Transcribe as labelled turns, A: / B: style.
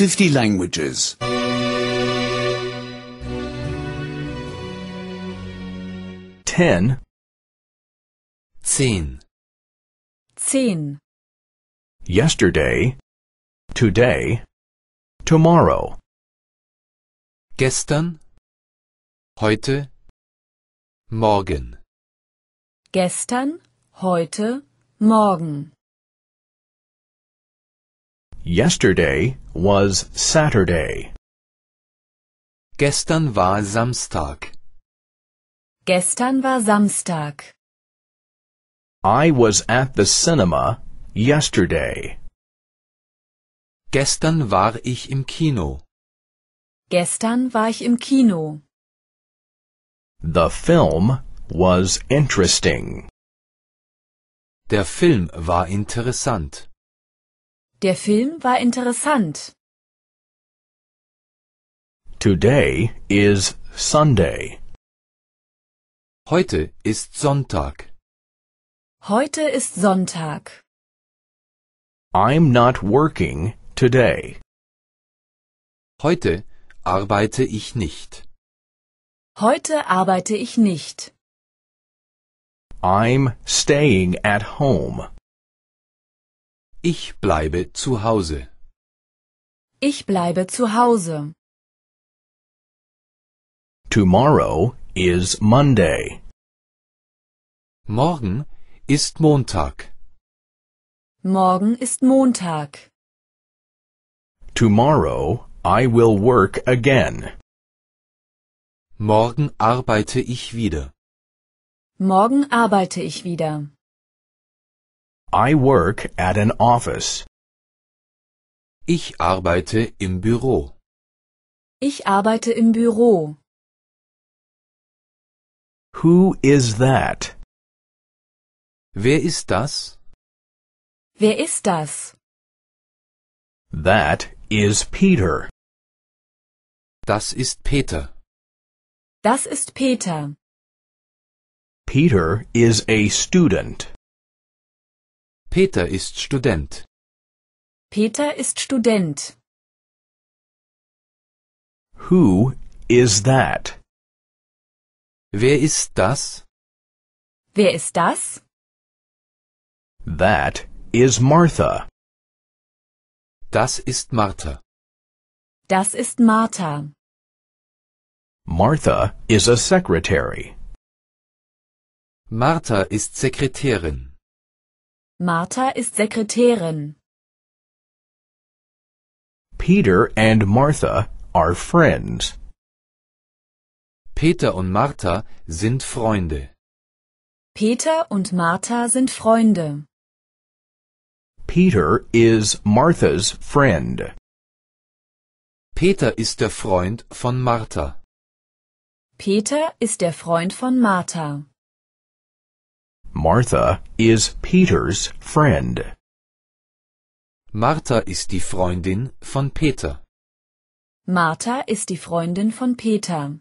A: 50 languages. 10, Zehn. zehn, yesterday, today, tomorrow, Gestern, heute, morgen.
B: gestern, heute, morgen.
A: Yesterday was Saturday. Gestern war Samstag.
B: Gestern war Samstag.
A: I was at the cinema yesterday. Gestern war ich im Kino.
C: Gestern war ich im Kino.
A: The film was interesting. Der Film war interessant.
C: Der Film war interessant.
A: Today is Sunday. Heute ist Sonntag.
B: Heute ist Sonntag.
A: I'm not working today. Heute arbeite ich nicht.
B: Heute arbeite ich nicht.
A: I'm staying at home. Ich bleibe zu Hause.
B: Ich bleibe zu Hause.
A: Tomorrow is Monday. Morgen ist Montag.
B: Morgen ist Montag.
A: Tomorrow I will work again. Morgen arbeite ich wieder.
C: Morgen arbeite ich wieder.
A: I work at an office. Ich arbeite im Büro.
B: Ich arbeite im Büro.
A: Who is that? Wer ist das?
B: Wer ist das?
A: That is Peter. Das ist Peter.
B: Das ist Peter.
A: Peter is a student. Peter ist Student.
B: Peter ist Student.
A: Who is that? Wer ist das?
B: Wer ist das?
A: That is Martha. Das ist Martha.
B: Das ist Martha.
A: Martha is a secretary. Martha ist Sekretärin.
B: Martha ist Sekretärin.
A: Peter and Martha are friends. Peter und Martha sind Freunde.
C: Peter und Martha sind Freunde.
A: Peter is Martha's friend. Peter ist der Freund von Martha.
B: Peter
C: ist der Freund von Martha.
A: Martha is Peter's friend. Martha ist die Freundin von Peter.
B: Martha ist die Freundin von Peter.